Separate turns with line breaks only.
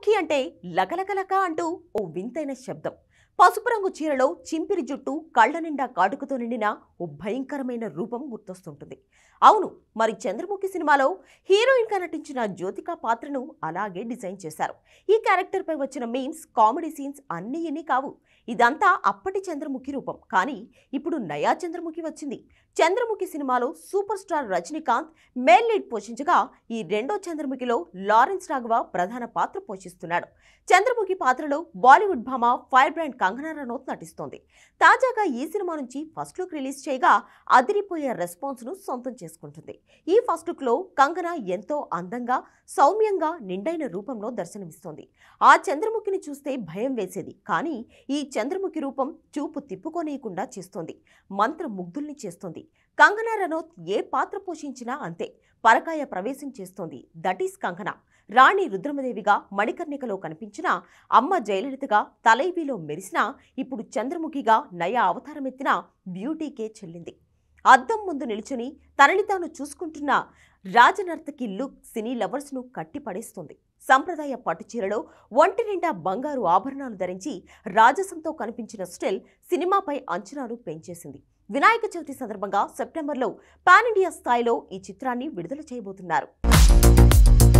లూకి అంటే లగలగలక అంటూ ఓ వింతైన శబ్దం పసుపు రంగు చీరలో చింపిరి జుట్టు కళ్ల నిండా కాటుకతో నిండిన ఓ భయంకరమైన రూపం గుర్తొస్తుంటుంది అవును మరి చంద్రముఖి సినిమాలో హీరోయిన్గా నటించిన జ్యోతిక పాత్రను అలాగే డిజైన్ చేశారు ఈ క్యారెక్టర్పై వచ్చిన మీమ్స్ కామెడీ సీన్స్ అన్నీ ఎన్ని కావు ఇదంతా అప్పటి చంద్రముఖి రూపం కానీ ఇప్పుడు నయా చంద్రముఖి వచ్చింది చంద్రముఖి సినిమాలో super star Rajinikanth male lead పోషించగా ఈ రెండో చంద్రముఖిలో లారెన్స్ రాఘవ ప్రధాన పాత్ర పోషిస్తున్నాడు చంద్రముఖి పాత్రలో బాలీవుడ్ భామ ఫైర్ బ్రాండ్ కంగనా రనోత్ నటిస్తోంది తాజాగా ఈ సినిమా నుంచి ఫస్ట్ లుక్ రిలీజ్ చేయగా అదిరిపోయే రెస్పాన్స్ను సొంతం చేసుకుంటుంది ఈ ఫస్ట్ లో కంగన ఎంతో అందంగా సౌమ్యంగా నిండైన రూపంలో దర్శనమిస్తోంది ఆ చంద్రముఖిని చూస్తే భయం వేసేది కానీ ఈ చంద్రముఖి రూపం చూపు తిప్పుకోనేయకుండా చేస్తోంది మంత్ర ముగ్ధుల్ని చేస్తోంది కంగనా రనోత్ ఏ పాత్ర పోషించినా అంతే పరకాయ ప్రవేశం చేస్తోంది దట్ ఈస్ కంగనా రాణి రుద్రమదేవిగా మణికర్ణికలో కనిపించిన అమ్మ జయలలితగా తలైబీలో మెరిసిన ఇప్పుడు చంద్రముఖిగా నయా అవతారమెత్తినా బ్యూటీకే చెల్లింది అద్దం ముందు నిలుచుని తనని తాను చూసుకుంటున్న రాజనర్తకి లుక్ సినీ లవర్స్ను కట్టిపడేస్తుంది సంప్రదాయ పట్టుచీరలో ఒంటి నిండా బంగారు ఆభరణాలు ధరించి రాజసంతో కనిపించిన స్టెల్ సినిమాపై అంచనాలు పెంచేసింది వినాయక చవితి సందర్భంగా సెప్టెంబర్లో పాన్ ఇండియా స్థాయిలో ఈ చిత్రాన్ని విడుదల చేయబోతున్నారు